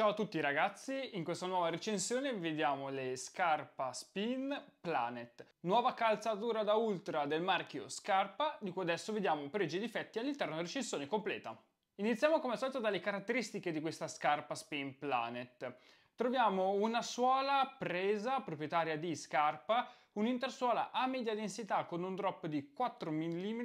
Ciao a tutti ragazzi, in questa nuova recensione vediamo le Scarpa Spin Planet, nuova calzatura da ultra del marchio Scarpa, di cui adesso vediamo pregi e difetti all'interno della recensione completa. Iniziamo come al solito dalle caratteristiche di questa Scarpa Spin Planet. Troviamo una suola presa proprietaria di Scarpa, un'intersuola a media densità con un drop di 4 mm,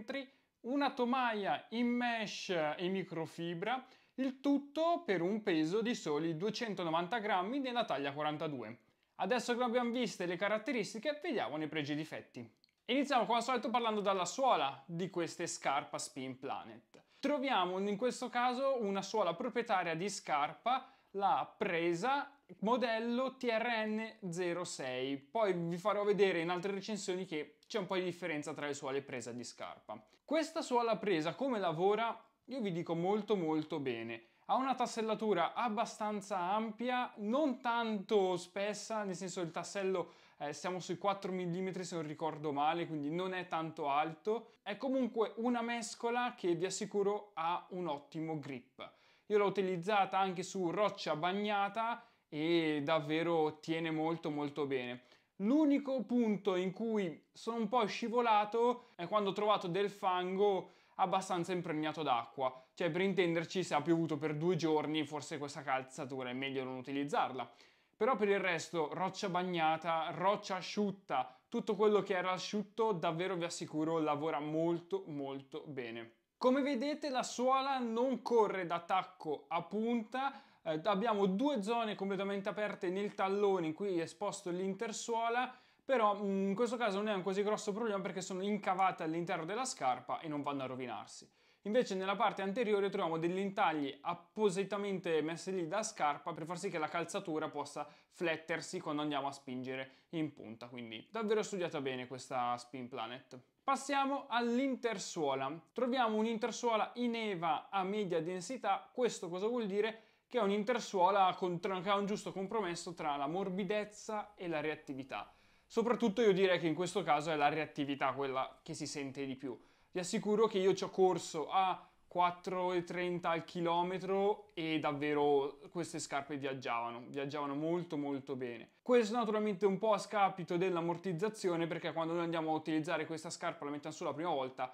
una tomaia in mesh e microfibra, il tutto per un peso di soli 290 grammi nella taglia 42. Adesso che abbiamo viste le caratteristiche, vediamo i pregi e i difetti. Iniziamo come al solito parlando dalla suola di queste scarpa Spin Planet. Troviamo in questo caso una suola proprietaria di scarpa, la presa modello TRN06. Poi vi farò vedere in altre recensioni che c'è un po' di differenza tra le suole presa di scarpa. Questa suola presa come lavora io vi dico molto molto bene. Ha una tassellatura abbastanza ampia, non tanto spessa, nel senso il tassello eh, siamo sui 4 mm se non ricordo male, quindi non è tanto alto. È comunque una mescola che vi assicuro ha un ottimo grip. Io l'ho utilizzata anche su roccia bagnata e davvero tiene molto molto bene. L'unico punto in cui sono un po' scivolato è quando ho trovato del fango abbastanza impregnato d'acqua, cioè per intenderci se ha piovuto per due giorni forse questa calzatura è meglio non utilizzarla. Però per il resto roccia bagnata, roccia asciutta, tutto quello che era asciutto davvero vi assicuro lavora molto molto bene. Come vedete la suola non corre da tacco a punta, eh, abbiamo due zone completamente aperte nel tallone in cui è esposto l'intersuola però mm, in questo caso non è un così grosso problema perché sono incavate all'interno della scarpa e non vanno a rovinarsi. Invece nella parte anteriore troviamo degli intagli appositamente messi lì da scarpa per far sì che la calzatura possa flettersi quando andiamo a spingere in punta, quindi davvero studiata bene questa Spin Planet. Passiamo all'intersuola. Troviamo un'intersuola in EVA a media densità, questo cosa vuol dire? Che è un'intersuola che ha un giusto compromesso tra la morbidezza e la reattività. Soprattutto io direi che in questo caso è la reattività quella che si sente di più. Vi assicuro che io ci ho corso a 4,30 al chilometro e davvero queste scarpe viaggiavano, viaggiavano molto molto bene. Questo naturalmente un po' a scapito dell'ammortizzazione perché quando noi andiamo a utilizzare questa scarpa, la mettiamo sulla prima volta,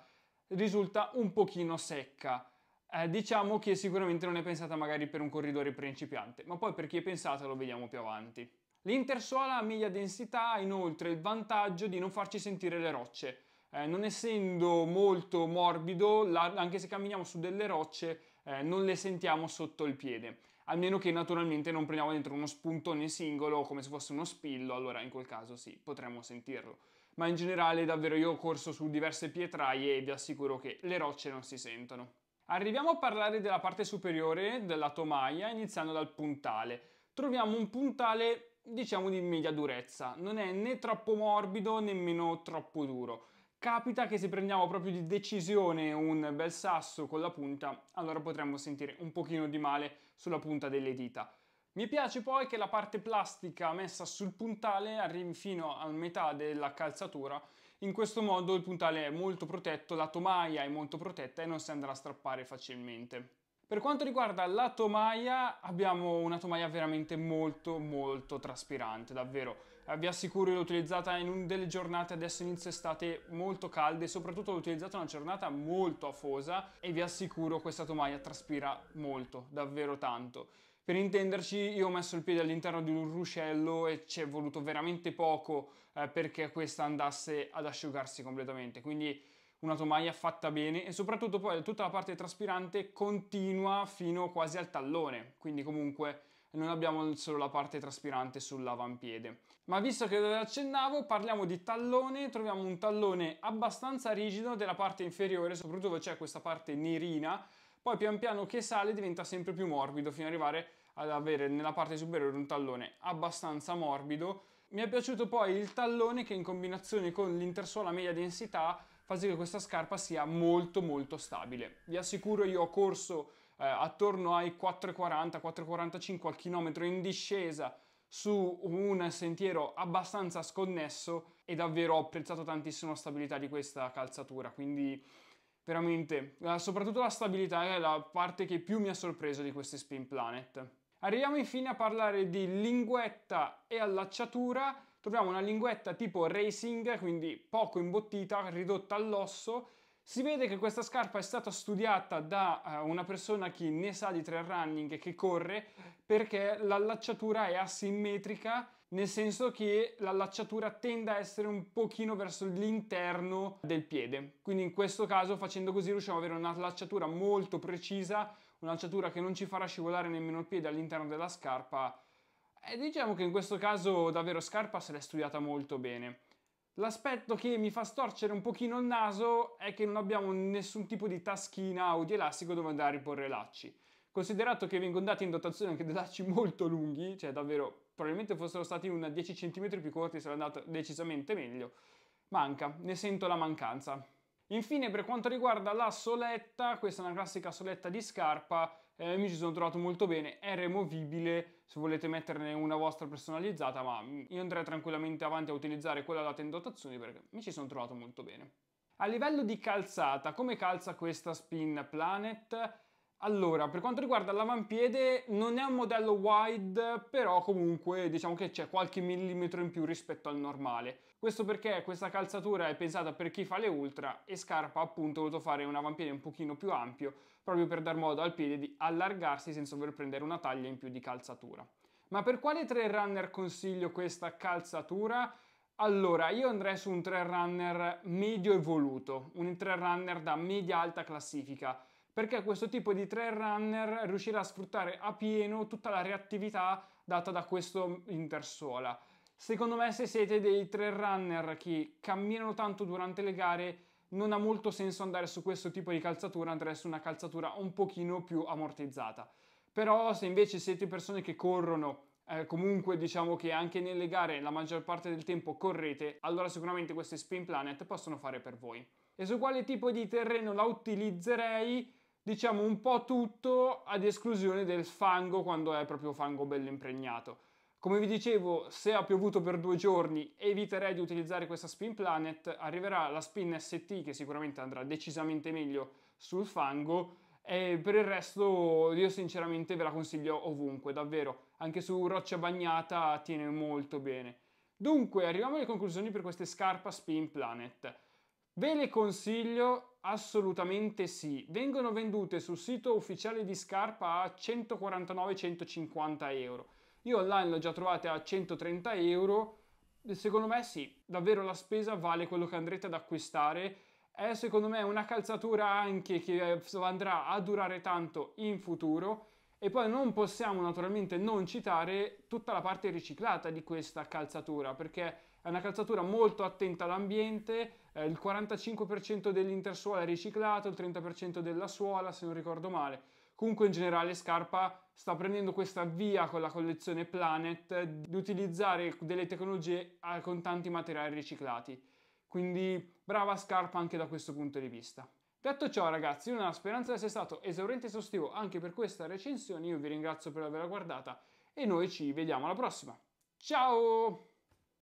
risulta un pochino secca. Eh, diciamo che sicuramente non è pensata magari per un corridore principiante, ma poi per chi è pensata lo vediamo più avanti. L'intersuola a media densità ha inoltre il vantaggio di non farci sentire le rocce. Eh, non essendo molto morbido, la, anche se camminiamo su delle rocce, eh, non le sentiamo sotto il piede. Almeno che naturalmente non prendiamo dentro uno spuntone singolo come se fosse uno spillo, allora in quel caso sì, potremmo sentirlo. Ma in generale davvero io ho corso su diverse pietraie e vi assicuro che le rocce non si sentono. Arriviamo a parlare della parte superiore della tomaia iniziando dal puntale. Troviamo un puntale diciamo di media durezza, non è né troppo morbido nemmeno troppo duro. Capita che se prendiamo proprio di decisione un bel sasso con la punta, allora potremmo sentire un pochino di male sulla punta delle dita. Mi piace poi che la parte plastica messa sul puntale arrivi fino a metà della calzatura, in questo modo il puntale è molto protetto, la tomaia è molto protetta e non si andrà a strappare facilmente. Per quanto riguarda la tomaia, abbiamo una tomaia veramente molto molto traspirante, davvero. Eh, vi assicuro, l'ho utilizzata in delle giornate adesso inizio estate molto calde, soprattutto l'ho utilizzata in una giornata molto afosa e vi assicuro questa tomaia traspira molto, davvero tanto. Per intenderci, io ho messo il piede all'interno di un ruscello e ci è voluto veramente poco eh, perché questa andasse ad asciugarsi completamente, quindi una tomaia fatta bene e soprattutto poi tutta la parte traspirante continua fino quasi al tallone, quindi comunque non abbiamo solo la parte traspirante sull'avampiede. Ma visto che ve accennavo, parliamo di tallone, troviamo un tallone abbastanza rigido della parte inferiore, soprattutto c'è questa parte nerina, poi pian piano che sale diventa sempre più morbido fino ad arrivare ad avere nella parte superiore un tallone abbastanza morbido. Mi è piaciuto poi il tallone che in combinazione con l'intersuola media densità fa sì che questa scarpa sia molto molto stabile. Vi assicuro io ho corso eh, attorno ai 4,40-4,45 al chilometro in discesa su un sentiero abbastanza sconnesso e davvero ho apprezzato tantissimo la stabilità di questa calzatura, quindi veramente, eh, soprattutto la stabilità è la parte che più mi ha sorpreso di questi Spin Planet. Arriviamo infine a parlare di linguetta e allacciatura Troviamo una linguetta tipo racing, quindi poco imbottita, ridotta all'osso. Si vede che questa scarpa è stata studiata da eh, una persona che ne sa di trail running e che corre perché l'allacciatura è asimmetrica nel senso che l'allacciatura tende a essere un pochino verso l'interno del piede. Quindi in questo caso facendo così riusciamo ad avere un'allacciatura molto precisa, un'allacciatura che non ci farà scivolare nemmeno il piede all'interno della scarpa e eh, diciamo che in questo caso davvero Scarpa se l'è studiata molto bene. L'aspetto che mi fa storcere un pochino il naso è che non abbiamo nessun tipo di taschina o di elastico dove andare a riporre lacci. Considerato che vengono dati in dotazione anche dei lacci molto lunghi, cioè davvero probabilmente fossero stati una 10 cm più corti sarebbe andato decisamente meglio, manca, ne sento la mancanza. Infine per quanto riguarda la soletta, questa è una classica soletta di scarpa, eh, mi ci sono trovato molto bene, è removibile se volete metterne una vostra personalizzata, ma io andrei tranquillamente avanti a utilizzare quella data in dotazione perché mi ci sono trovato molto bene. A livello di calzata, come calza questa Spin Planet? Allora, per quanto riguarda l'avampiede, non è un modello wide, però comunque diciamo che c'è qualche millimetro in più rispetto al normale. Questo perché questa calzatura è pensata per chi fa le ultra e Scarpa appunto ha voluto fare un avampiede un pochino più ampio proprio per dar modo al piede di allargarsi senza dover prendere una taglia in più di calzatura. Ma per quale trail runner consiglio questa calzatura? Allora, io andrei su un trail runner medio evoluto, un trail runner da media-alta classifica, perché questo tipo di trail runner riuscirà a sfruttare a pieno tutta la reattività data da questo intersola. Secondo me se siete dei trail runner che camminano tanto durante le gare non ha molto senso andare su questo tipo di calzatura, andare su una calzatura un pochino più ammortizzata. Però se invece siete persone che corrono, eh, comunque diciamo che anche nelle gare la maggior parte del tempo correte, allora sicuramente queste Spin Planet possono fare per voi. E su quale tipo di terreno la utilizzerei? Diciamo un po' tutto ad esclusione del fango quando è proprio fango bello impregnato come vi dicevo, se ha piovuto per due giorni eviterei di utilizzare questa Spin Planet, arriverà la Spin ST che sicuramente andrà decisamente meglio sul fango e per il resto io sinceramente ve la consiglio ovunque, davvero, anche su roccia bagnata tiene molto bene. Dunque, arriviamo alle conclusioni per queste scarpe Spin Planet. Ve le consiglio? Assolutamente sì. Vengono vendute sul sito ufficiale di scarpa a 149-150 euro. Io online l'ho già trovata a 130 euro. Secondo me sì, davvero la spesa vale quello che andrete ad acquistare. È secondo me una calzatura anche che eh, andrà a durare tanto in futuro. E poi non possiamo naturalmente non citare tutta la parte riciclata di questa calzatura, perché è una calzatura molto attenta all'ambiente, eh, il 45% dell'intersuola è riciclato, il 30% della suola se non ricordo male. Comunque in generale Scarpa sta prendendo questa via con la collezione Planet di utilizzare delle tecnologie con tanti materiali riciclati. Quindi brava Scarpa anche da questo punto di vista. Detto ciò ragazzi, io nella speranza di essere stato esauriente e esaustivo anche per questa recensione, io vi ringrazio per averla guardata e noi ci vediamo alla prossima. Ciao!